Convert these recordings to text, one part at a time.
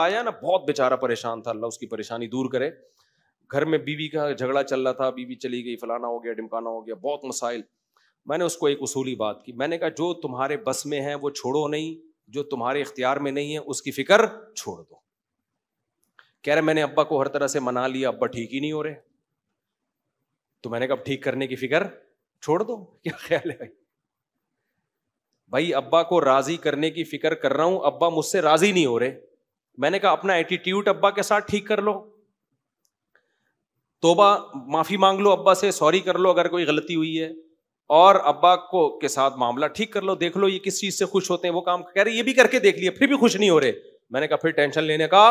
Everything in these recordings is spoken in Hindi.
आया ना बहुत बेचारा परेशान था अल्लाह उसकी परेशानी दूर करे घर में बीवी का झगड़ा चल रहा था बीवी चली गई फलाना हो गया डिमकाना हो गया बहुत मसाइल मैंने उसको एक उसूली बात की मैंने कहा जो तुम्हारे बस में है वो छोड़ो नहीं जो तुम्हारे इख्तियार में नहीं है उसकी फिक्र छोड़ दो कह रहे मैंने अब्बा को हर तरह से मना लिया अब्बा ठीक ही नहीं हो रहे तो मैंने कहा ठीक करने की फिक्र छोड़ दो क्या ख्याल है भाई भाई अब्बा को राजी करने की फिक्र कर रहा हूं अब्बा मुझसे राजी नहीं हो रहे मैंने कहा अपना एटीट्यूड अब्बा के साथ ठीक कर लो तोबा माफ़ी मांग लो अब्बा से सॉरी कर लो अगर कोई गलती हुई है और अब्बा को के साथ मामला ठीक कर लो देख लो ये किस चीज़ से खुश होते हैं वो काम कह रहे ये भी करके देख लिया फिर भी खुश नहीं हो रहे मैंने कहा फिर टेंशन लेने का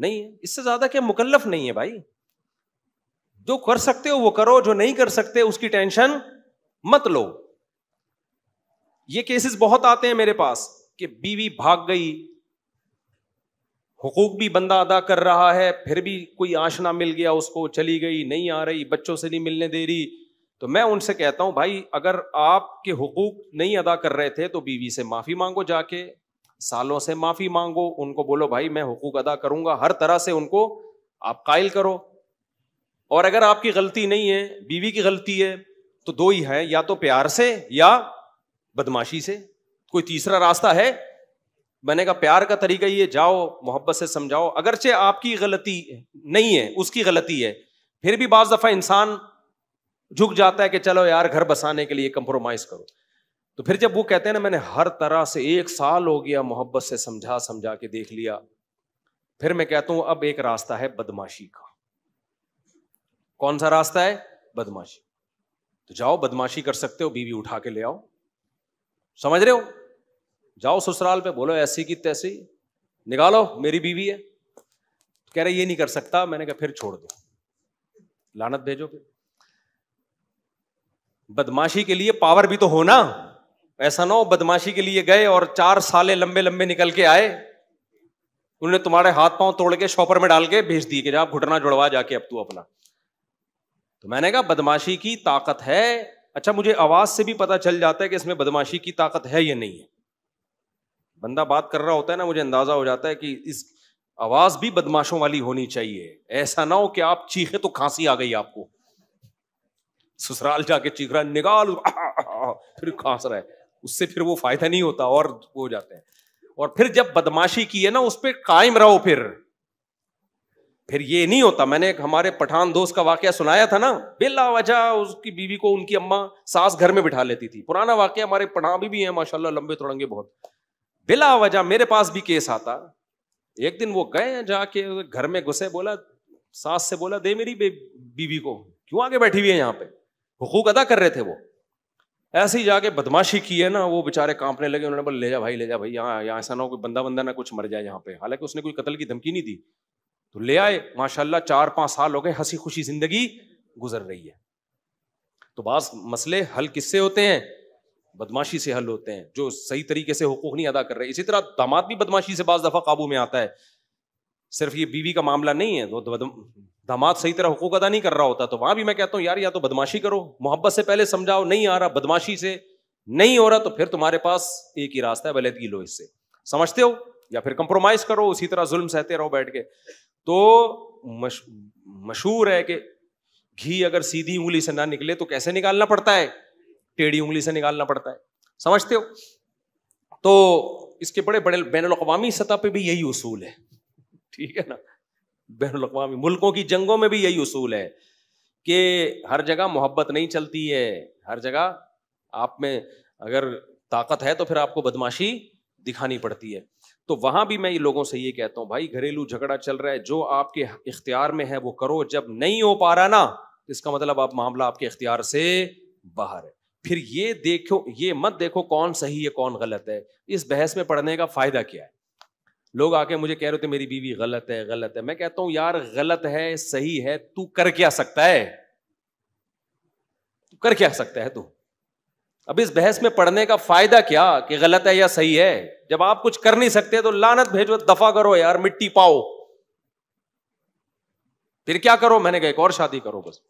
नहीं है इससे ज़्यादा क्या मुकल्लफ नहीं है भाई जो कर सकते हो वो करो जो नहीं कर सकते उसकी टेंशन मत लो ये केसेस बहुत आते हैं मेरे पास कि बीवी भाग गई हुकूक भी बंदा अदा कर रहा है फिर भी कोई आशना मिल गया उसको चली गई नहीं आ रही बच्चों से नहीं मिलने दे रही तो मैं उनसे कहता हूं भाई अगर आपके हुकूक नहीं अदा कर रहे थे तो बीवी से माफ़ी मांगो जाके सालों से माफ़ी मांगो उनको बोलो भाई मैं हुकूक अदा करूंगा हर तरह से उनको आप कायल करो और अगर आपकी गलती नहीं है बीवी की गलती है तो दो ही है या तो प्यार से या बदमाशी से कोई तीसरा रास्ता है मैंने कहा प्यार का तरीका ये जाओ मोहब्बत से समझाओ अगरचे आपकी गलती नहीं है उसकी गलती है फिर भी बाज़ दफ़ा इंसान झुक जाता है कि चलो यार घर बसाने के लिए कंप्रोमाइज़ करो तो फिर जब वो कहते हैं ना मैंने हर तरह से एक साल हो गया मोहब्बत से समझा समझा के देख लिया फिर मैं कहता हूं अब एक रास्ता है बदमाशी का कौन सा रास्ता है बदमाशी तो जाओ बदमाशी कर सकते हो बीवी उठा के ले आओ समझ रहे हो जाओ ससुराल पे बोलो ऐसी की तैसी निकालो मेरी बीवी है कह रहे ये नहीं कर सकता मैंने कहा फिर छोड़ दो लानत भेजो फिर बदमाशी के लिए पावर भी तो हो ना ऐसा ना हो बदमाशी के लिए गए और चार साले लंबे लंबे निकल के आए उन्होंने तुम्हारे हाथ पांव तोड़ के शॉपर में डाल के भेज दिए कि जा घुटना जुड़वा जाके अब तू अपना तो मैंने कहा बदमाशी की ताकत है अच्छा मुझे आवाज से भी पता चल जाता है कि इसमें बदमाशी की ताकत है या नहीं है बंदा बात कर रहा होता है ना मुझे अंदाजा हो जाता है कि इस आवाज भी बदमाशों वाली होनी चाहिए ऐसा ना हो कि आप चीखे तो खांसी आ गई आपको ससुराल जाके चीख रहा है निकाल फिर खांस रहा है उससे फिर वो फायदा नहीं होता और वो हो जाते हैं और फिर जब बदमाशी की है ना उस पर कायम रहो फिर फिर ये नहीं होता मैंने एक हमारे पठान दोस्त का वाक्य सुनाया था ना बिला वजह उसकी बीवी को उनकी अम्मा सास घर में बिठा लेती थी पुराना वाक्य हमारे पठान भी, भी है माशाल्लाह लंबे तोड़ंगे बहुत बिला वजह मेरे पास भी केस आता एक दिन वो गए जाके घर में घुसे बोला सास से बोला दे मेरी बीवी को क्यों आगे बैठी हुई है यहाँ पे हुकूक अदा कर रहे थे वो ऐसे ही जाके बदमाशी की है ना वो बेचारे कांपने लगे उन्होंने बोला ले जा भाई ले जा भाई यहाँ यहाँ ऐसा ना हो कोई बंदा बंदा ना कुछ मर जाए यहाँ पे हालांकि उसने कोई कत्ल की धमकी नहीं दी तो ले आए माशाल्लाह चार पांच साल हो गए हंसी खुशी जिंदगी गुजर रही है तो बास मसले हल किससे होते हैं बदमाशी से हल होते हैं जो सही तरीके से हकूक नहीं अदा कर रहे इसी तरह दामाद भी बदमाशी से बाज दफ़ा काबू में आता है सिर्फ ये बीवी का मामला नहीं है वो दामाद सही तरह हकूक अदा नहीं कर रहा होता तो वहां भी मैं कहता हूँ यार या तो बदमाशी करो मोहब्बत से पहले समझाओ नहीं आ रहा बदमाशी से नहीं हो रहा तो फिर तुम्हारे पास एक ही रास्ता है वलैदगी लो इससे समझते हो या फिर कंप्रोमाइज करो उसी तरह जुल्म सहते रहो बैठ के तो मशहूर है कि घी अगर सीधी उंगली से ना निकले तो कैसे निकालना पड़ता है टेढ़ी उंगली से निकालना पड़ता है समझते हो तो इसके बड़े बड़े बैन अवी सतह पर भी यही उसूल है ठीक है ना बैन अवी मुल्कों की जंगों में भी यही उसूल है कि हर जगह मोहब्बत नहीं चलती है हर जगह आप में अगर ताकत है तो फिर आपको बदमाशी दिखानी पड़ती है तो वहां भी मैं ये लोगों से ये कहता हूं भाई घरेलू झगड़ा चल रहा है जो आपके इख्तियार में है वो करो जब नहीं हो पा रहा ना तो इसका मतलब आप मामला आपके इख्तियार से बाहर है फिर ये देखो ये मत देखो कौन सही है कौन गलत है इस बहस में पढ़ने का फायदा क्या है लोग आके मुझे कह रहे थे मेरी बीवी गलत है गलत है मैं कहता हूं यार गलत है सही है तू कर क्या सकता है तू कर क्या सकता है तू अब इस बहस में पढ़ने का फायदा क्या कि गलत है या सही है जब आप कुछ कर नहीं सकते तो लानत भेजो दफा करो यार मिट्टी पाओ फिर क्या करो मैंने कहा एक और शादी करो बस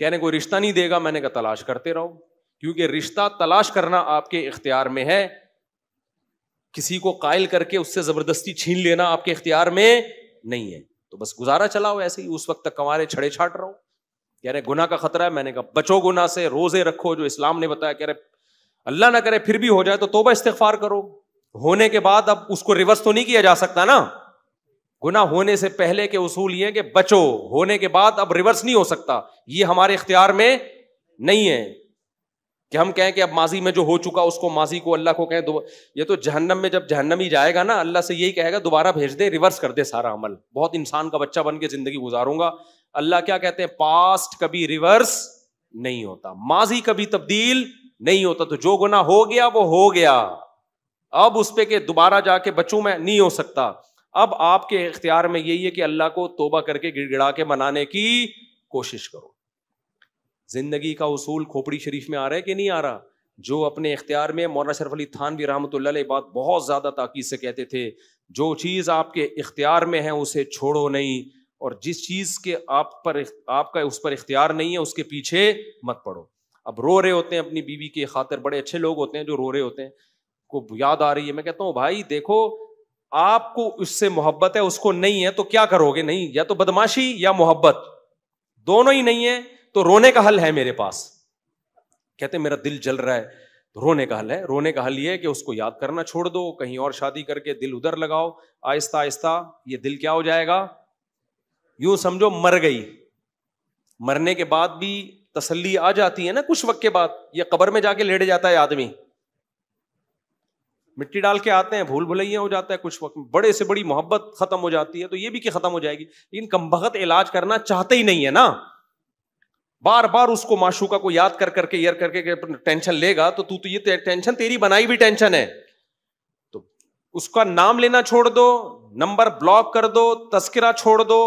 कहने कोई रिश्ता नहीं देगा मैंने कहा तलाश करते रहो क्योंकि रिश्ता तलाश करना आपके इख्तियार में है किसी को कायल करके उससे ज़बरदस्ती छीन लेना आपके इख्तियार में नहीं है तो बस गुजारा चलाओ ऐसे ही उस वक्त तक कमा रहे छड़े छाट रहो कह रहे गुना का खतरा है मैंने कहा बचो गुना से रोज़े रखो जो इस्लाम ने बताया कह रहे अल्लाह ना करे फिर भी हो जाए तो तोबा इस्तफार करो होने के बाद अब उसको रिवर्स तो नहीं किया जा सकता ना गुना होने से पहले के उसूल ये कि बचो होने के बाद अब रिवर्स नहीं हो सकता ये हमारे इख्तियार में नहीं है कि हम कहें कि अब माजी में जो हो चुका उसको माजी को अल्लाह को कहें ये तो जहन्नम में जब जहन्नम ही जाएगा ना अल्लाह से यही कहेगा दोबारा भेज दे रिवर्स कर दे सारा अमल बहुत इंसान का बच्चा बन के जिंदगी गुजारूंगा अल्लाह क्या कहते हैं पास्ट कभी रिवर्स नहीं होता माजी कभी तब्दील नहीं होता तो जो गुना हो गया वो हो गया अब उस पर दोबारा जाके बचू मैं नहीं हो सकता अब आपके इख्तियार में यही है कि अल्लाह को तोबा करके गिड़गिड़ा के मनाने की कोशिश करो ज़िंदगी का उसूल खोपड़ी शरीफ में आ रहा है कि नहीं आ रहा जो अपने इख्तियार में मौलाना शरफ अली थान भी रहमत बात बहुत ज़्यादा ताकीद से कहते थे जो चीज़ आपके इख्तियार में है उसे छोड़ो नहीं और जिस चीज़ के आप पर आपका उस पर इख्तियार नहीं है उसके पीछे मत पड़ो अब रो रहे होते हैं अपनी बीवी की खातर बड़े अच्छे लोग होते हैं जो रो रहे होते हैं को याद आ रही है मैं कहता हूँ भाई देखो आपको उससे मोहब्बत है उसको नहीं है तो क्या करोगे नहीं या तो बदमाशी या मोहब्बत दोनों ही नहीं है तो रोने का हल है मेरे पास कहते मेरा दिल जल रहा है तो रोने का हल है रोने का हल यह है कि उसको याद करना छोड़ दो कहीं और शादी करके दिल उधर लगाओ आहिस्ता आहिस्ता ये दिल क्या हो जाएगा यूं समझो मर गई मरने के बाद भी तसली आ जाती है ना कुछ वक्त के बाद यह कबर में जाके लेट जाता है आदमी मिट्टी डाल के आते हैं भूल भुलैया हो जाता है कुछ वक्त बड़े से बड़ी मोहब्बत खत्म हो जाती है तो ये भी कि खत्म हो जाएगी लेकिन कमबख्त इलाज करना चाहते ही नहीं है ना बार बार उसको माशूका को याद कर करके यार करके टेंशन लेगा तो तू तो ये टेंशन तेरी बनाई भी टेंशन है तो उसका नाम लेना छोड़ दो नंबर ब्लॉक कर दो तस्करा छोड़ दो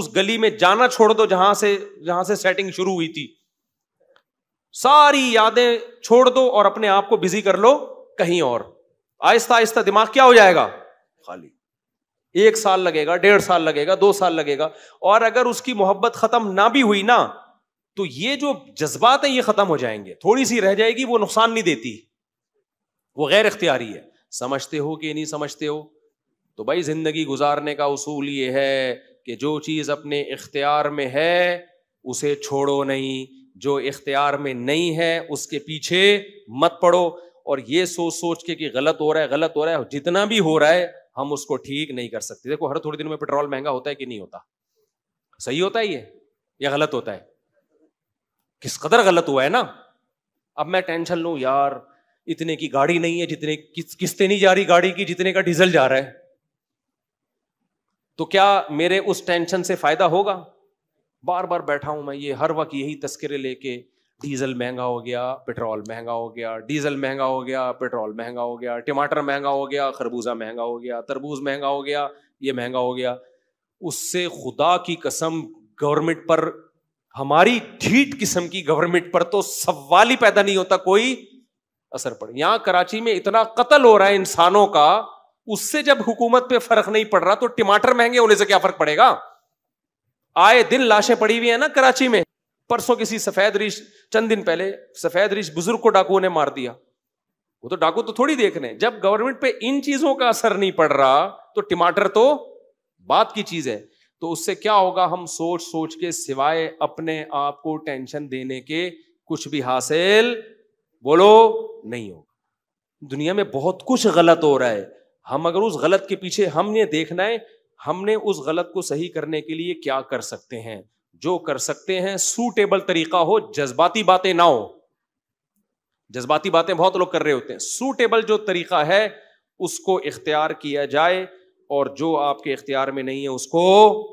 उस गली में जाना छोड़ दो जहां से जहां से सेटिंग शुरू हुई थी सारी यादें छोड़ दो और अपने आप को बिजी कर लो कहीं और आहिस्ता आहिस्ता दिमाग क्या हो जाएगा खाली एक साल लगेगा डेढ़ साल लगेगा दो साल लगेगा और अगर उसकी मोहब्बत खत्म ना भी हुई ना तो ये जो जज्बात हैं ये ख़त्म हो जाएंगे थोड़ी सी रह जाएगी वो नुकसान नहीं देती वो गैर इख्तियारी है समझते हो कि नहीं समझते हो तो भाई ज़िंदगी गुजारने का उसूल ये है कि जो चीज़ अपने इख्तियार में है उसे छोड़ो नहीं जो इख्तियार में नहीं है उसके पीछे मत पड़ो और ये सोच सोच के कि गलत हो रहा है गलत हो रहा है जितना भी हो रहा है हम उसको ठीक नहीं कर सकते देखो हर थोड़ी दिन में पेट्रोल महंगा होता है कि नहीं होता सही होता है ये या गलत होता है किस कदर गलत हुआ है ना अब मैं टेंशन लू यार इतने की गाड़ी नहीं है जितने किस किस्तें नहीं जा रही गाड़ी की जितने का डीजल जा रहा है तो क्या मेरे उस टेंशन से फायदा होगा बार बार बैठा हूं मैं ये हर वक्त यही तस्करे लेके डीजल महंगा हो गया पेट्रोल महंगा हो गया डीजल महंगा हो गया पेट्रोल महंगा हो गया टमाटर महंगा हो गया खरबूजा महंगा हो गया तरबूज महंगा हो गया ये महंगा हो गया उससे खुदा की कसम गवर्नमेंट पर हमारी ढीठ किस्म की गवर्नमेंट पर तो सवाल ही पैदा नहीं होता कोई असर पड़ यहां कराची में इतना कत्ल हो रहा है इंसानों का उससे जब हुकूमत पे फर्क नहीं पड़ रहा तो टमाटर महंगे होने से क्या फर्क पड़ेगा आए दिन लाशें पड़ी हुई है ना कराची में परसों किसी सफेद रिश चंद दिन पहले सफेद रिश बुजुर्ग को डाकुओं ने मार दिया वो तो डाकू तो थोड़ी देख रहे हैं जब गवर्नमेंट पे इन चीजों का असर नहीं पड़ रहा तो टमाटर तो बात की चीज है तो उससे क्या होगा हम सोच सोच के सिवाय अपने आप को टेंशन देने के कुछ भी हासिल बोलो नहीं होगा दुनिया में बहुत कुछ गलत हो रहा है हम अगर उस गलत के पीछे हमने देखना है हमने उस गलत को सही करने के लिए क्या कर सकते हैं जो कर सकते हैं सूटेबल तरीका हो जज्बाती बातें ना हो जज्बाती बातें बहुत लोग कर रहे होते हैं सूटेबल जो तरीका है उसको इख्तियार किया जाए और जो आपके इख्तियार में नहीं है उसको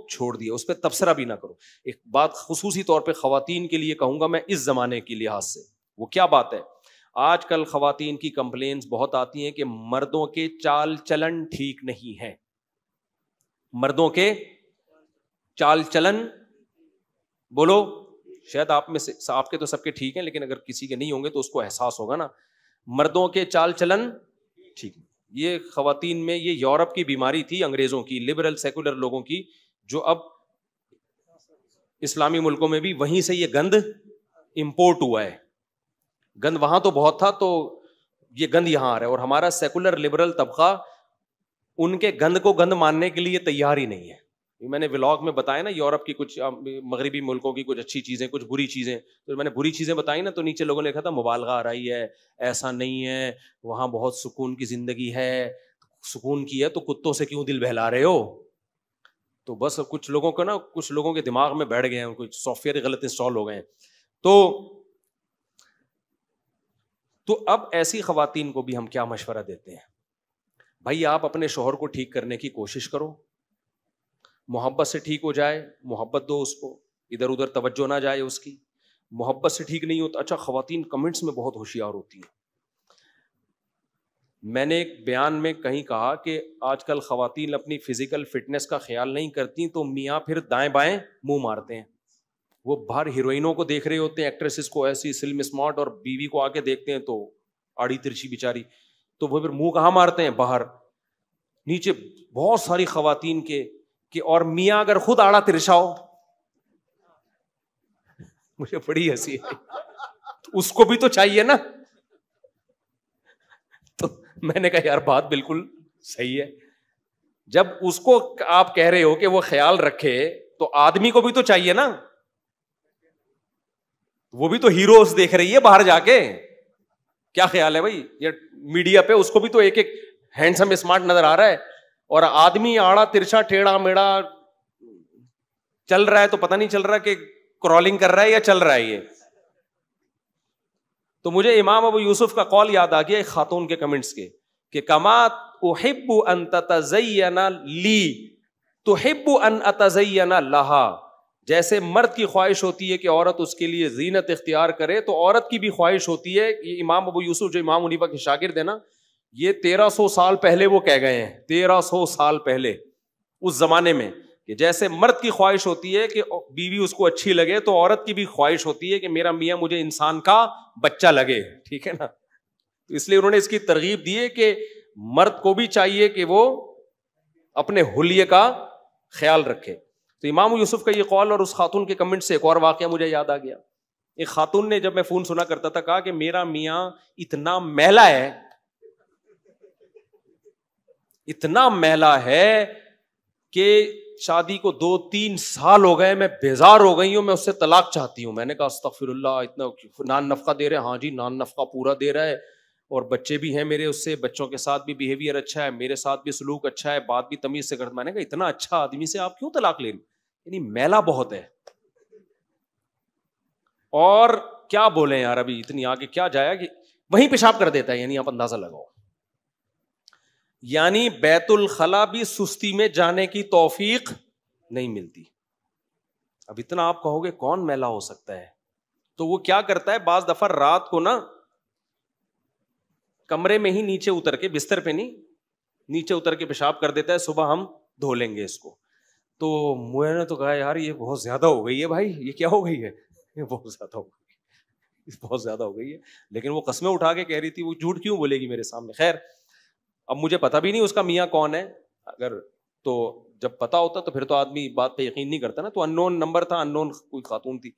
छोड़ दिया उस पर तबसरा भी ना करो एक बात खसूस तौर पर खातन के लिए कहूंगा मैं इस ज़माने के लिहाज से वो क्या बात है आज कल खातन की कंप्लेंट्स बहुत आती है कि मर्दों के चाल चलन ठीक नहीं है मर्दों के चाल चलन बोलो शायद आप में से आपके तो सबके ठीक है लेकिन अगर किसी के नहीं होंगे तो उसको एहसास होगा ना मर्दों के चाल चलन ठीक है ये खातन में ये यूरोप की बीमारी थी अंग्रेज़ों की लिबरल सेकुलर लोगों की जो अब इस्लामी मुल्कों में भी वहीं से ये गंद इम्पोर्ट हुआ है गंद वहां तो बहुत था तो ये गंद यहाँ आ रहा है और हमारा सेकुलर लिबरल तबका उनके गंद को गंद मानने के लिए तैयार ही नहीं है मैंने व्लॉग में बताया ना यूरोप की कुछ मगरबी मुल्कों की कुछ अच्छी चीज़ें कुछ बुरी चीज़ें तो मैंने बुरी चीज़ें बताई ना तो नीचे लोगों ने लिखा था मुबालगा आ रही है ऐसा नहीं है वहाँ बहुत सुकून की ज़िंदगी है सुकून की है तो कुत्तों से क्यों दिल बहला रहे हो तो बस कुछ लोगों का ना कुछ लोगों के दिमाग में बैठ गए हैं कुछ सॉफ्टवेयर गलत इंस्टॉल हो गए हैं तो तो अब ऐसी खातन को भी हम क्या मशवरा देते हैं भाई आप अपने शोहर को ठीक करने की कोशिश करो मोहब्बत से ठीक हो जाए मोहब्बत दो उसको इधर उधर तवज्जो ना जाए उसकी मोहब्बत से ठीक नहीं होता तो, अच्छा खातन कमेंट्स में बहुत होशियार होती है मैंने एक बयान में कहीं कहा कि आजकल खातन अपनी फ़िज़िकल फिटनेस का ख्याल नहीं करती तो मियाँ फिर दाएं बाएं मुंह मारते हैं वो बाहर हीरोइनों को देख रहे होते हैं एक्ट्रेसेस को ऐसी सिल्म स्मार्ट और बीवी को आके देखते हैं तो आड़ी तिरछी बेचारी तो वो फिर मुंह कहाँ मारते हैं बाहर नीचे बहुत सारी खातन के कि और मियाँ अगर खुद आड़ा तिरछाओ मुझे बड़ी हंसी है तो उसको भी तो चाहिए ना तो मैंने कहा यार बात बिल्कुल सही है जब उसको आप कह रहे हो कि वो ख्याल रखे तो आदमी को भी तो चाहिए ना वो भी तो हीरो देख रही है बाहर जाके क्या ख्याल है भाई ये मीडिया पे उसको भी तो एक एक हैंडसम स्मार्ट नजर आ रहा है और आदमी आड़ा तिरछा टेढ़ा मेढ़ा चल रहा है तो पता नहीं चल रहा कि क्रॉलिंग कर रहा है या चल रहा है ये तो मुझे इमाम अबू यूसुफ का कॉल याद आ गया एक खातून के कमेंट्स के कि कमात उहिब्बु अन ततजयना ली तुहिब्बु अन अतजयना लहा जैसे मर्द की ख्वाहिश होती है कि औरत उसके लिए जीनत इख्तियार करे तो औरत की भी ख्वाहिश होती है ये इमाम अबू यूसुफ जो इमाम उनीफा के शागिर्द है ना ये 1300 साल पहले वो कह गए हैं 1300 साल पहले उस जमाने में कि जैसे मर्द की ख्वाहिश होती है कि बीवी उसको अच्छी लगे तो औरत की भी ख्वाहिश होती है कि मेरा मियाँ मुझे इंसान का बच्चा लगे ठीक है ना तो इसलिए उन्होंने इसकी तरगीब दी है कि मर्द को भी चाहिए कि वो अपने हुलिये का ख्याल रखे तो इमाम यूसुफ का ये कौल और उस खातून के कमेंट से एक और वाक़ मुझे याद आ गया एक खातून ने जब मैं फ़ोन सुना करता था कहा कि मेरा मियाँ इतना मैला है इतना मैला है कि शादी को दो तीन साल हो गए मैं बेजार हो गई हूं मैं उससे तलाक चाहती हूँ मैंने कहा अस्तफिरल्ला इतना नान नफका दे रहे हैं हाँ जी नान नफका पूरा दे रहा है और बच्चे भी हैं मेरे उससे बच्चों के साथ भी बिहेवियर अच्छा है मेरे साथ भी सलूक अच्छा है बात भी तमीज से करता मैंने कहा इतना अच्छा आदमी से आप क्यों तलाक ले रही यानी मैला बहुत है और क्या बोले यार अभी इतनी आगे क्या जाया कि वहीं पेशाब कर देता है यानी आप अंदाजा लगाओ यानी बैतुल खला भी सुस्ती में जाने की तौफीक नहीं मिलती अब इतना आप कहोगे कौन मेला हो सकता है तो वो क्या करता है बाज दफा रात को ना कमरे में ही नीचे उतर के बिस्तर पे नहीं नीचे उतर के पेशाब कर देता है सुबह हम धो लेंगे इसको तो मैंने तो कहा यार ये बहुत ज्यादा हो गई है भाई ये क्या हो गई है ये बहुत ज्यादा हो गई बहुत ज्यादा हो गई है लेकिन वो कस्में उठा के कह रही थी वो झूठ क्यों बोलेगी मेरे सामने खैर अब मुझे पता भी नहीं उसका मियाँ कौन है अगर तो जब पता होता तो फिर तो आदमी बात पे यकीन नहीं करता ना तो अननोन नंबर था अननोन कोई खातून थी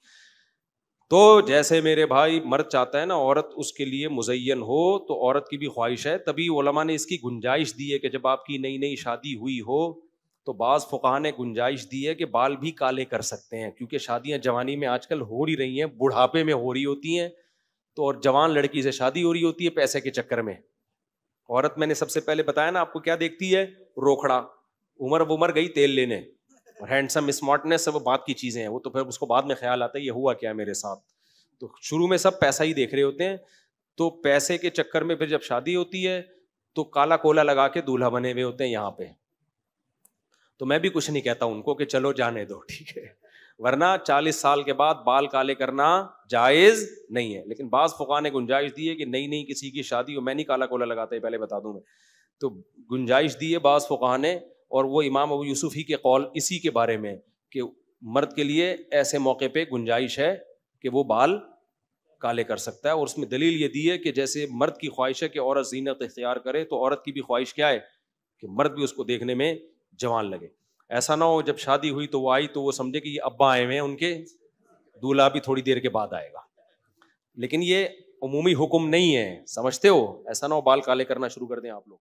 तो जैसे मेरे भाई मर्द चाहता है ना औरत उसके लिए मुजैन हो तो औरत की भी ख्वाहिश है तभी वलमा ने इसकी गुंजाइश दी है कि जब आपकी नई नई शादी हुई हो तो बाज़ फ़ुका ने गुंजाइश दी है कि बाल भी काले कर सकते हैं क्योंकि शादियाँ जवानी में आजकल हो रही रही हैं बुढ़ापे में हो रही होती हैं तो और जवान लड़की से शादी हो रही होती है पैसे के चक्कर में औरत मैंने सबसे पहले बताया ना आपको क्या देखती है रोखड़ा उमर वुमर गई तेल लेने और हैंडसम स्मार्टनेस वो बात की चीज़ें हैं वो तो फिर उसको बाद में ख्याल आता है ये हुआ क्या मेरे साथ तो शुरू में सब पैसा ही देख रहे होते हैं तो पैसे के चक्कर में फिर जब शादी होती है तो काला कोला लगा के दूल्हा बने हुए होते हैं यहाँ पे तो मैं भी कुछ नहीं कहता उनको कि चलो जाने दो ठीक है वरना चालीस साल के बाद बाल काले करना जायज़ नहीं है लेकिन बाज़ फ़ुका ने गुंजाइश दी है कि नई नई किसी की शादी हो मैं नहीं काला कोला लगाते पहले बता दूँ मैं तो गुंजाइश दी है बाज़ फ़ुका ने और वो इमाम अबू यूसुफ ही के कौल इसी के बारे में कि मर्द के लिए ऐसे मौके पर गुंजाइश है कि वो बाल काले कर सकता है और उसमें दलील ये दी है कि जैसे मर्द की ख्वाहिश है कि औरत जीनत इख्तियार करे तो औरत की भी ख्वाहिश क्या है कि मर्द भी उसको देखने में जवान लगे ऐसा ना हो जब शादी हुई तो वो आई तो वो समझे कि ये अब्बा आए हुए हैं उनके दूल्हा भी थोड़ी देर के बाद आएगा लेकिन ये अमूमी हुक्म नहीं है समझते हो ऐसा ना हो बाल काले करना शुरू कर दें आप लोग